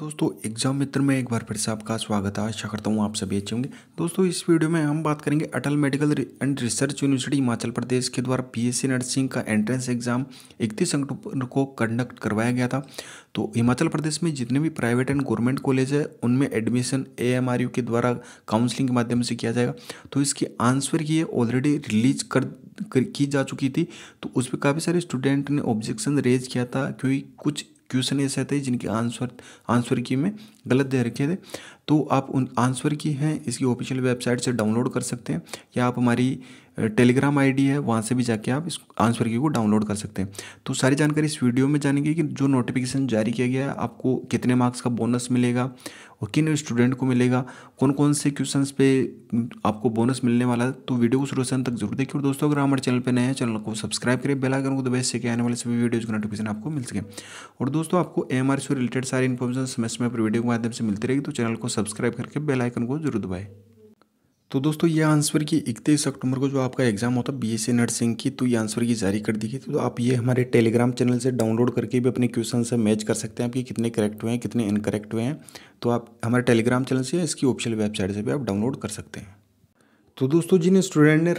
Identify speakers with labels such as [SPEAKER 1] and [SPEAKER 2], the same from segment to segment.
[SPEAKER 1] दोस्तों एग्जाम मित्र में एक बार फिर से आपका स्वागत है आशा करता हूँ आप सभी अच्छे होंगे दोस्तों इस वीडियो में हम बात करेंगे Atal medical and research university Himachal Pradesh के द्वारा बीएससी नर्सिंग का एंट्रेंस एग्जाम इकतीस अक्टूबर को कंडक्ट करवाया गया था तो हिमाचल प्रदेश में जितने भी प्राइवेट एंड गवर्नमेंट कॉलेज है उनमें एडमिशन ए के द्वारा काउंसिलिंग के माध्यम से किया जाएगा तो इसकी आंसर की ऑलरेडी रिलीज कर की जा चुकी थी तो उस पर काफ़ी सारे स्टूडेंट ने ऑब्जेक्शन रेज किया था क्योंकि कुछ क्वेश्चन ऐसे आते हैं जिनके आंसर आंसर की में गलत दे रखे थे तो आप उन आंसर की हैं इसकी ऑफिशियल वेबसाइट से डाउनलोड कर सकते हैं या आप हमारी टेलीग्राम आईडी है वहाँ से भी जाके आप इस आंसर की को डाउनलोड कर सकते हैं तो सारी जानकारी इस वीडियो में जानेंगे कि जो नोटिफिकेशन जारी किया गया है आपको कितने मार्क्स का बोनस मिलेगा और किन स्टूडेंट को मिलेगा कौन कौन से क्वेश्चन पे आपको बोनस मिलने वाला है तो वीडियो को शुरू से तक जरूर देखिए और दोस्तों अगर हमारे चैनल पर नए हैं चैनल को सब्सक्राइब करें बेल आइकन को दबाए इससे आने वाले सभी वीडियोज़ का नोटिफिकेशन आपको मिल सके और दोस्तों आपको एम से रिलेटेड सारी इन्फॉर्मेशन समय समय पर वीडियो को माध्यम से मिलती रहेगी तो चैनल को सब्सक्राइब करके बेल आइकन को जरूर दबाएं तो दोस्तों ये आंसर की इकतीस अक्टूबर को जो आपका एग्जाम होता है बीएससी नर्सिंग की तो ये आंसर की जारी कर दी गई तो आप ये हमारे टेलीग्राम चैनल से डाउनलोड करके भी अपने क्वेश्चन से मैच कर सकते हैं कि कितने करेक्ट हुए हैं कितने इनकरेक्ट हुए हैं तो आप हमारे टेलीग्राम चैनल से इसकी ऑफिशियल वेबसाइट से भी आप डाउनलोड कर सकते हैं तो दोस्तों जिन स्टूडेंट ने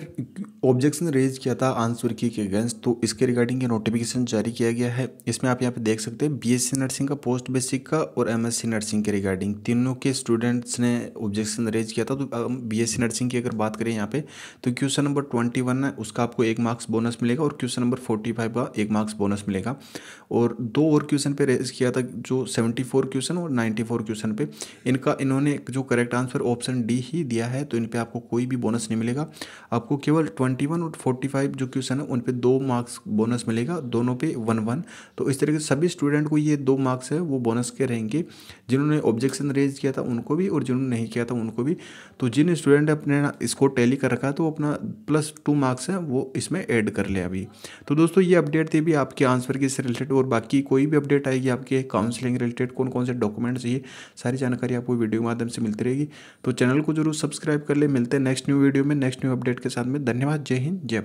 [SPEAKER 1] ऑब्जेक्शन रेज किया था की के अगेंस्ट तो इसके रिगार्डिंग ये नोटिफिकेशन जारी किया गया है इसमें आप यहाँ पे देख सकते हैं बीएससी नर्सिंग का पोस्ट बेसिक का और एमएससी नर्सिंग के रिगार्डिंग तीनों के स्टूडेंट्स ने ऑब्जेक्शन रेज किया था तो बीएससी नर्सिंग की अगर बात करें यहाँ पे तो क्वेश्चन नंबर ट्वेंटी वन है उसका आपको एक मार्क्स बोनस मिलेगा और क्वेश्चन नंबर फोर्टी फाइव का एक मार्क्स बोनस मिलेगा और दो और क्वेश्चन पर रेज किया था जो सेवेंटी फोर क्वेश्चन और नाइन्टी फोर क्वेश्चन पर इनका इन्होंने जो करेक्ट आंसर ऑप्शन डी ही दिया है तो इन पर आपको कोई भी बोनस नहीं मिलेगा आपको केवल ट्वेंटी ट्वेंटी वन और फोर्टी फाइव जो क्वेश्चन है उन पर दो मार्क्स बोनस मिलेगा दोनों पे वन वन तो इस तरीके से सभी स्टूडेंट को ये दो मार्क्स है वो बोनस के रहेंगे जिन्होंने ऑब्जेक्शन रेज किया था उनको भी और जिन्होंने नहीं किया था उनको भी तो जिन स्टूडेंट अपने इसको टैली कर रखा तो अपना प्लस टू मार्क्स है वो इसमें ऐड कर ले अभी तो दोस्तों ये अपडेट थी भी आपके आंसर के रिलेटेड और बाकी कोई भी अपडेट आएगी आपके काउंसलिंग रिलेटेड कौन कौन से डॉक्यूमेंट्स ये सारी जानकारी आपको वीडियो के माध्यम से मिलती रहेगी तो चैनल को जरूर सब्सक्राइब कर ले मिलते हैं नेक्स्ट न्यू वीडियो में नेक्स्ट न्यू अपडेट के साथ में धन्यवाद Jai Hind,